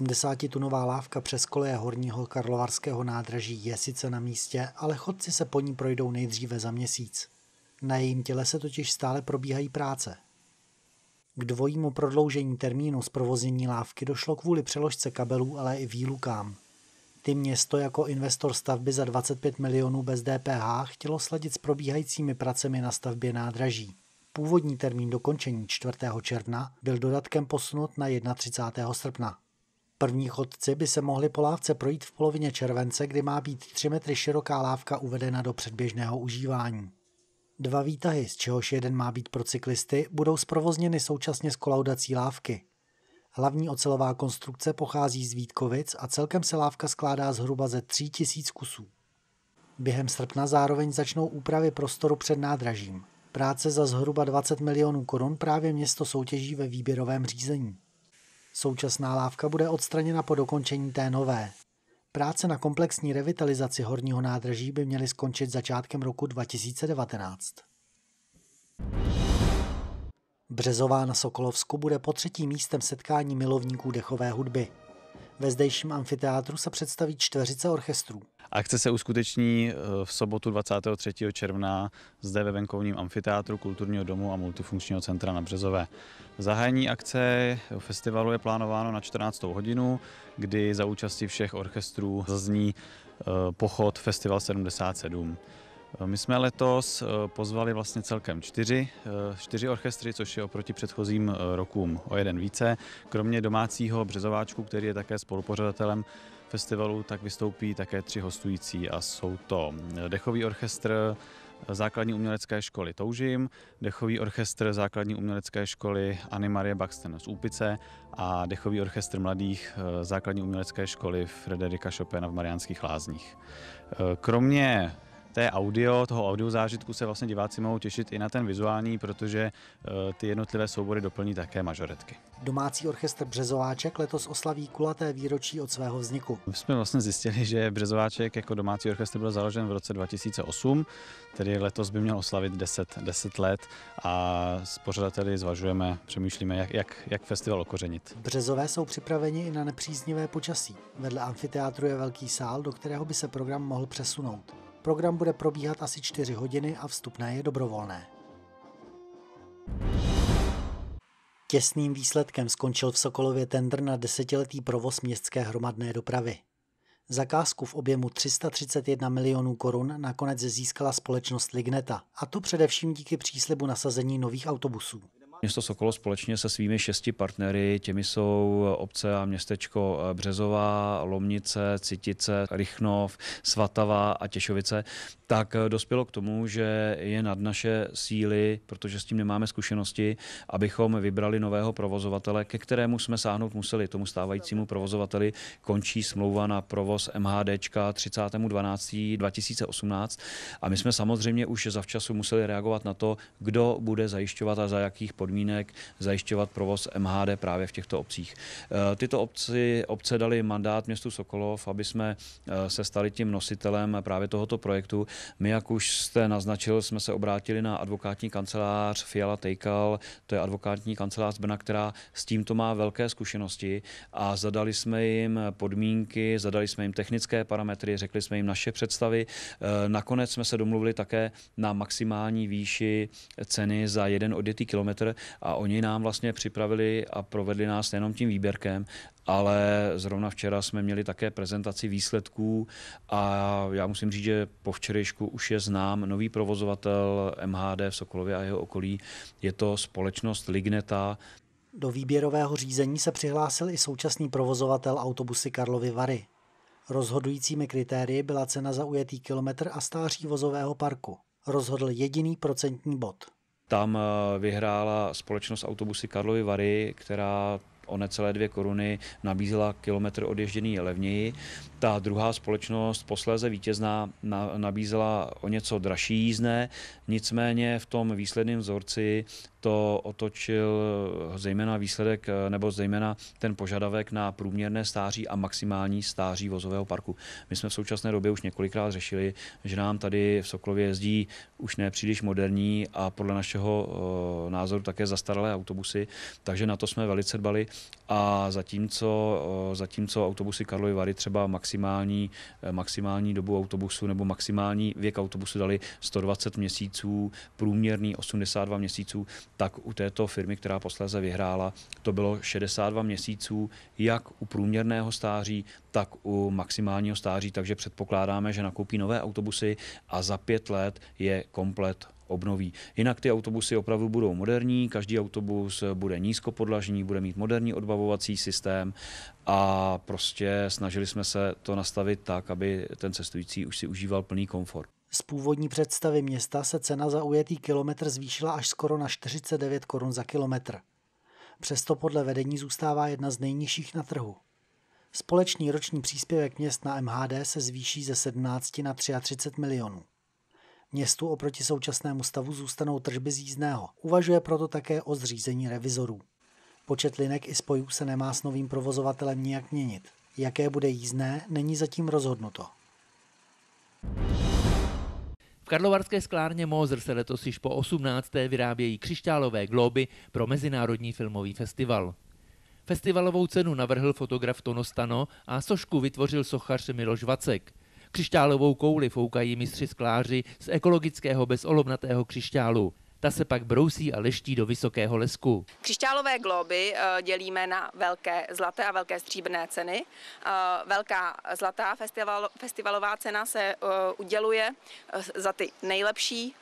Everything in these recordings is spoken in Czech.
80-tunová lávka přes koleje Horního Karlovarského nádraží je sice na místě, ale chodci se po ní projdou nejdříve za měsíc. Na jejím těle se totiž stále probíhají práce. K dvojímu prodloužení termínu zprovoznění lávky došlo kvůli přeložce kabelů, ale i výlukám. Ty město jako investor stavby za 25 milionů bez DPH chtělo sladit s probíhajícími pracemi na stavbě nádraží. Původní termín dokončení 4. června byl dodatkem posunut na 31. srpna. První chodci by se mohli po lávce projít v polovině července, kdy má být 3 metry široká lávka uvedena do předběžného užívání. Dva výtahy, z čehož jeden má být pro cyklisty, budou zprovozněny současně s kolaudací lávky. Hlavní ocelová konstrukce pochází z Vítkovic a celkem se lávka skládá zhruba ze 3000 kusů. Během srpna zároveň začnou úpravy prostoru před nádražím. Práce za zhruba 20 milionů korun právě město soutěží ve výběrovém řízení. Současná lávka bude odstraněna po dokončení té nové. Práce na komplexní revitalizaci horního nádraží by měly skončit začátkem roku 2019. Březová na Sokolovsku bude po třetí místem setkání milovníků dechové hudby. Ve zdejším amfiteátru se představí čtveřice orchestrů. Akce se uskuteční eh, v sobotu 23. června zde ve venkovním amfiteátru Kulturního domu a multifunkčního centra na Březové. Zahájení akce festivalu je plánováno na 14. hodinu, kdy za účasti všech orchestrů zazní eh, pochod Festival 77. Eh, my jsme letos eh, pozvali vlastně celkem čtyři, eh, čtyři orchestry, což je oproti předchozím rokům o jeden více. Kromě domácího Březováčku, který je také spolupořadatelem festivalu, tak vystoupí také tři hostující a jsou to Dechový orchestr Základní umělecké školy Toužím, Dechový orchestr Základní umělecké školy Anny Marie Baxten z Úpice a Dechový orchestr mladých Základní umělecké školy Frederika Chopina v Mariánských lázních. Kromě té audio, toho audio zážitku se vlastně diváci mohou těšit i na ten vizuální, protože eh, ty jednotlivé soubory doplní také mažoretky. Domácí orchestr Březováček letos oslaví kulaté výročí od svého vzniku. My jsme vlastně zjistili, že Březováček jako domácí orchestr byl založen v roce 2008, tedy letos by měl oslavit 10, 10 let a s pořadateli zvažujeme, přemýšlíme, jak, jak, jak festival okořenit. Březové jsou připraveni i na nepříznivé počasí. Vedle amfiteátru je velký sál, do kterého by se program mohl přesunout. Program bude probíhat asi 4 hodiny a vstupné je dobrovolné. Těsným výsledkem skončil v Sokolově tender na desetiletý provoz městské hromadné dopravy. Zakázku v objemu 331 milionů korun nakonec získala společnost Ligneta, a to především díky příslibu nasazení nových autobusů. Město Sokolo společně se svými šesti partnery, těmi jsou obce a městečko eh, Březová, Lomnice, Citice, Rychnov, Svatava a Těšovice, tak eh, dospělo k tomu, že je nad naše síly, protože s tím nemáme zkušenosti, abychom vybrali nového provozovatele, ke kterému jsme sáhnout museli. Tomu stávajícímu provozovateli končí smlouva na provoz MHD 30.12.2018 a my jsme samozřejmě už zavčasu museli reagovat na to, kdo bude zajišťovat a za jakých podmínek podmínek zajišťovat provoz MHD právě v těchto obcích. Eh, tyto obci, obce dali mandát městu Sokolov, aby jsme eh, se stali tím nositelem právě tohoto projektu. My, jak už jste naznačil, jsme se obrátili na advokátní kancelář Fiala Tejkal, to je advokátní kancelář Brna, která s tímto má velké zkušenosti a zadali jsme jim podmínky, zadali jsme jim technické parametry, řekli jsme jim naše představy. Eh, nakonec jsme se domluvili také na maximální výši ceny za jeden odjetý kilometr, a oni nám vlastně připravili a provedli nás nejenom tím výběrkem, ale zrovna včera jsme měli také prezentaci výsledků a já musím říct, že po včerejšku už je znám nový provozovatel MHD v Sokolově a jeho okolí. Je to společnost Ligneta. Do výběrového řízení se přihlásil i současný provozovatel autobusy Karlovy Vary. Rozhodujícími kritérii byla cena za ujetý kilometr a stáří vozového parku. Rozhodl jediný procentní bod. Tam eh, vyhrála společnost autobusy Karlovy Vary, která o necelé dvě koruny nabízela kilometr odježděný levněji. Ta druhá společnost, posléze vítězná, nabízela o něco dražší jízdné, nicméně v tom výsledném vzorci to otočil zejména výsledek eh, nebo zejména ten požadavek na průměrné stáří a maximální stáří vozového parku. My jsme v současné době už několikrát řešili, že nám tady v Sokolově jezdí už ne příliš moderní a podle našeho eh, názoru také zastaralé autobusy, takže na to jsme velice dbali a zatímco, eh, zatímco autobusy Karlovy Vary třeba maximální, maximální dobu autobusu nebo maximální věk autobusu dali 120 měsíců, průměrný 82 měsíců, tak u této firmy, která posléze vyhrála, to bylo 62 měsíců, jak u průměrného stáří, tak u maximálního stáří, takže předpokládáme, že nakoupí nové autobusy a za pět let je komplet obnoví. Jinak ty autobusy opravdu budou moderní, každý autobus bude nízkopodlažní, bude mít moderní odbavovací systém a prostě snažili jsme se to nastavit tak, aby ten cestující už si užíval plný komfort. Z původní představy města se cena za ujetý kilometr zvýšila až skoro na 49 korun za kilometr. Přesto podle vedení zůstává jedna z nejnižších na trhu. Společný roční příspěvek měst na MHD se zvýší ze 17 na 33 milionů. Městu oproti současnému stavu zůstanou tržby z jízdného. Uvažuje proto také o zřízení revizorů. Počet linek i spojů se nemá s novým provozovatelem nijak měnit. Jaké bude jízdné, není zatím rozhodnuto karlovarské sklárně Moser se letos již po 18. vyrábějí křišťálové globy pro Mezinárodní filmový festival. Festivalovou cenu navrhl fotograf Tono Stano a sošku vytvořil sochař Miloš Vacek. Křišťálovou kouli foukají mistři skláři z ekologického bezolovnatého křišťálu. Ta se pak brousí a leští do vysokého lesku. Křišťálové globy eh, dělíme na velké zlaté a velké stříbrné ceny. Eh, velká zlatá festival, festivalová cena se eh, uděluje za ty nejlepší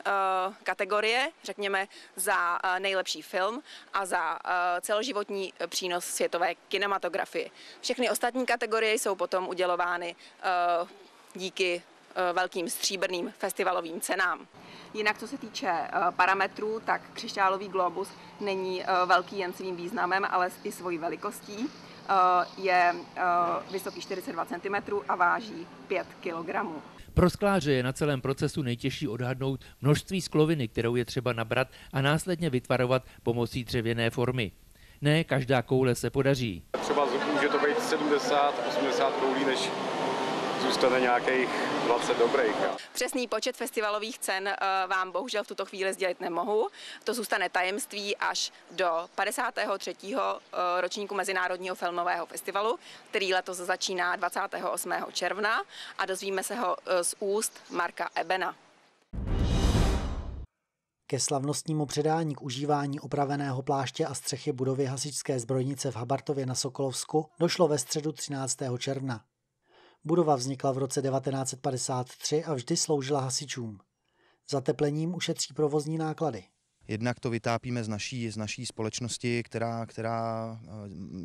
kategorie, řekněme za nejlepší film a za celoživotní přínos světové kinematografie. Všechny ostatní kategorie jsou potom udělovány díky Eh, velkým stříbrným festivalovým cenám. Jinak co se týče eh, parametrů, tak křišťálový globus není eh, velký jen svým významem, ale i svojí velikostí. Je vysoký 42 cm a váží 5 kg. Pro skláře je na celém procesu nejtěžší odhadnout množství skloviny, kterou je třeba nabrat a následně vytvarovat pomocí dřevěné formy. Ne každá koule se podaří. Třeba může to být 70-80 koulí, než zůstane nějakých 20 dobrých. Přesný počet festivalových cen eh, vám bohužel v tuto chvíli sdělit nemohu. To zůstane tajemství až do 53. Eh, ročníku Mezinárodního filmového festivalu, který letos začíná 28. června a dozvíme se ho eh, z úst Marka Ebena. Ke slavnostnímu předání k užívání opraveného pláště a střechy budovy hasičské zbrojnice v Habartově na Sokolovsku došlo ve středu 13. června. Budova vznikla v roce 1953 a vždy sloužila hasičům. Zateplením ušetří provozní náklady. Jednak to vytápíme z naší, z naší společnosti, která, která eh,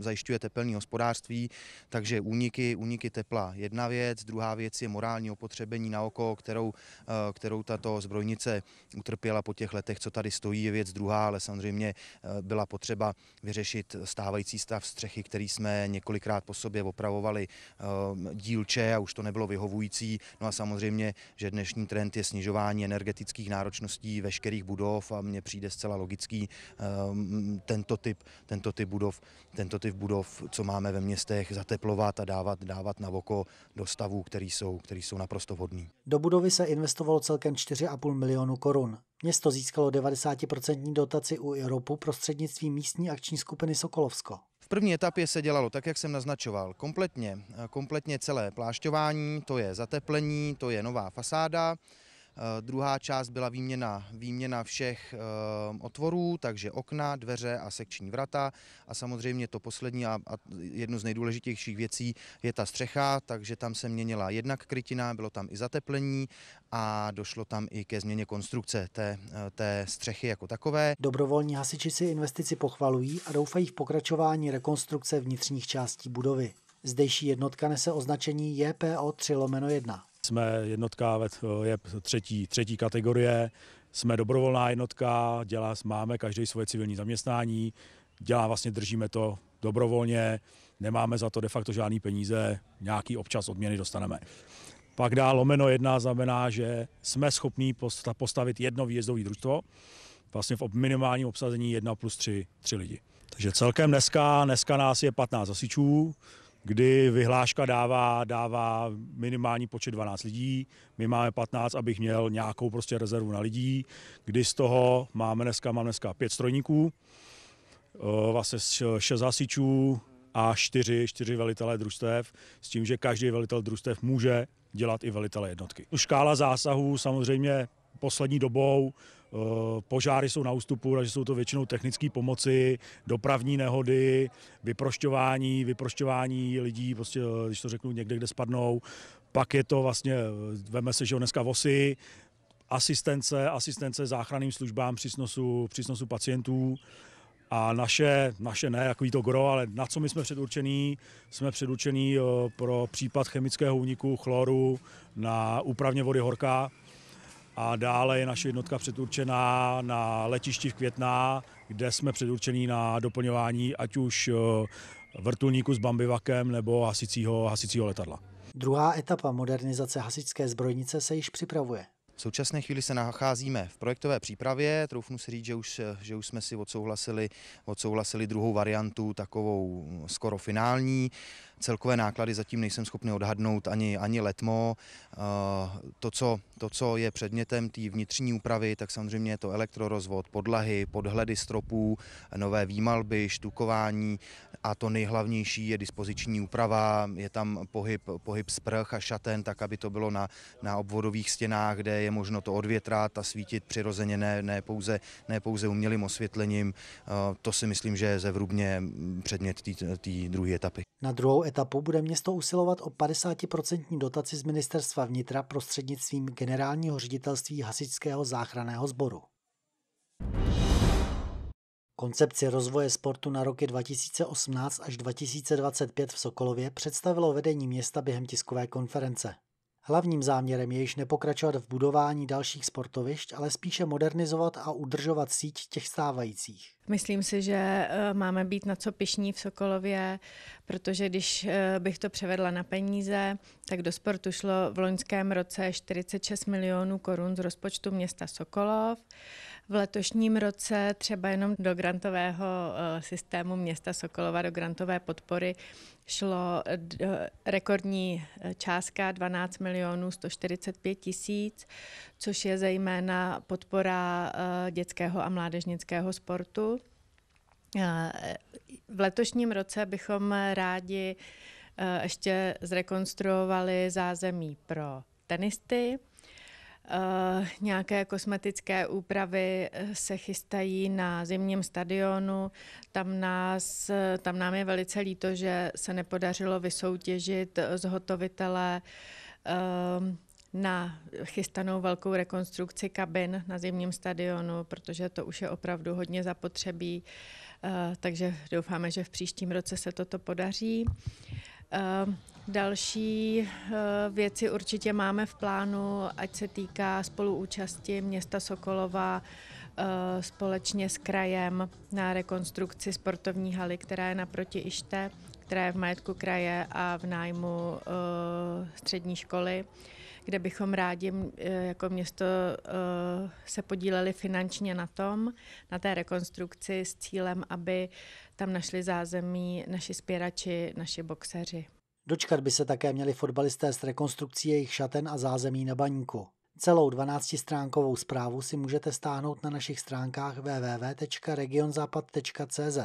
zajišťuje tepelné hospodářství, takže úniky, úniky tepla jedna věc, druhá věc je morální opotřebení na oko, kterou, eh, kterou tato zbrojnice utrpěla po těch letech, co tady stojí, je věc druhá, ale samozřejmě eh, byla potřeba vyřešit stávající stav střechy, který jsme několikrát po sobě opravovali dílče a už to nebylo vyhovující. No a samozřejmě, že dnešní trend je snižování energetických náročností veškerých budov a mě při přijde zcela logický ehm, tento typ, tento typ budov, tento typ budov, co máme ve městech, zateplovat a dávat, dávat na oko do stavů, který jsou, který jsou naprosto vhodné. Do budovy se investovalo celkem 4,5 milionu korun. Město získalo 90% dotaci u Europu prostřednictvím místní akční skupiny Sokolovsko. V první etapě se dělalo tak, jak jsem naznačoval, kompletně, eh, kompletně celé plášťování, to je zateplení, to je nová fasáda, Eh, druhá část byla výměna, výměna všech eh, otvorů, takže okna, dveře a sekční vrata. A samozřejmě to poslední a, a jednu z nejdůležitějších věcí je ta střecha, takže tam se měnila jednak krytina, bylo tam i zateplení a došlo tam i ke změně konstrukce té, eh, té střechy jako takové. Dobrovolní hasiči si investici pochvalují a doufají v pokračování rekonstrukce vnitřních částí budovy. Zdejší jednotka nese označení JPO 3 1. Jsme jednotka je třetí, třetí kategorie, jsme dobrovolná jednotka, dělá, máme každý svoje civilní zaměstnání, dělá vlastně, držíme to dobrovolně, nemáme za to de facto žádný peníze, nějaký občas odměny dostaneme. Pak dál lomeno jedna znamená, že jsme schopní postavit jedno výjezdové družstvo, vlastně v minimálním obsazení 1 plus 3, 3 lidi. Takže celkem dneska, dneska nás je 15 zasičů, kdy vyhláška dává, dává minimální počet 12 lidí, my máme 15, abych měl nějakou prostě rezervu na lidí, kdy z toho máme dneska, máme dneska pět strojníků, vlastně šest hasičů a čtyři, čtyři velitelé družstev, s tím, že každý velitel družstev může dělat i velitele jednotky. Škála zásahů samozřejmě poslední dobou Eh, požáry jsou na ústupu, takže jsou to většinou technické pomoci, dopravní nehody, vyprošťování, vyprošťování lidí, prostě, eh, když to řeknu někde, kde spadnou. Pak je to vlastně, eh, veme se, že dneska VOSy, asistence, asistence záchranným službám při snosu, při snosu pacientů. A naše, naše ne, jako to gro, ale na co my jsme předurčený, jsme předurčený pro případ chemického úniku chloru na úpravně vody horká, a dále je naše jednotka předurčená na letišti v Květná, kde jsme předurčení na doplňování ať už eh, vrtulníku s bambivakem nebo hasicího, hasicího letadla. Druhá etapa modernizace hasičské zbrojnice se již připravuje. V současné chvíli se nacházíme v projektové přípravě. Troufnu si říct, že už, že už jsme si odsouhlasili, odsouhlasili druhou variantu, takovou skoro finální. Celkové náklady zatím nejsem schopný odhadnout ani, ani letmo. Eh, to co, to, co je předmětem té vnitřní úpravy, tak samozřejmě je to elektrorozvod, podlahy, podhledy stropů, nové výmalby, štukování a to nejhlavnější je dispoziční úprava, je tam pohyb, pohyb sprch a šaten, tak aby to bylo na, na obvodových stěnách, kde je možno to odvětrat a svítit přirozeně, ne, ne, pouze, ne pouze umělým osvětlením. Eh, to si myslím, že je zevrubně mm, předmět té druhé etapy. Na druhou etapu bude město usilovat o 50% dotaci z ministerstva vnitra prostřednictvím generálního ředitelství hasičského záchranného sboru. Koncepci rozvoje sportu na roky 2018 až 2025 v Sokolově představilo vedení města během tiskové konference. Hlavním záměrem je již nepokračovat v budování dalších sportovišť, ale spíše modernizovat a udržovat síť těch stávajících. Myslím si, že e, máme být na co pišní v Sokolově, protože když e, bych to převedla na peníze, tak do sportu šlo v loňském roce 46 milionů korun z rozpočtu města Sokolov. V letošním roce třeba jenom do grantového eh, systému města Sokolova, do grantové podpory, šlo rekordní eh, částka 12 milionů 145 tisíc, což je zejména podpora eh, dětského a mládežnického sportu. V letošním roce bychom rádi ještě zrekonstruovali zázemí pro tenisty. Eh, nějaké kosmetické úpravy eh, se chystají na zimním stadionu. Tam, nás, eh, tam nám je velice líto, že se nepodařilo vysoutěžit zhotovitele na chystanou velkou rekonstrukci kabin na zimním stadionu, protože to už je opravdu hodně zapotřebí, takže doufáme, že v příštím roce se toto podaří. Další eh, věci určitě máme v plánu, ať se týká spoluúčasti města Sokolova eh, společně s krajem na rekonstrukci sportovní haly, která je naproti Ište, která je v majetku kraje a v nájmu eh, střední školy, kde bychom rádi jako město se podíleli finančně na tom, na té rekonstrukci s cílem, aby tam našli zázemí naši spěrači, naši boxeři. Dočkat by se také měli fotbalisté s rekonstrukcí jejich šaten a zázemí na baníku. Celou 12-stránkovou zprávu si můžete stáhnout na našich stránkách www.regionzapad.cz.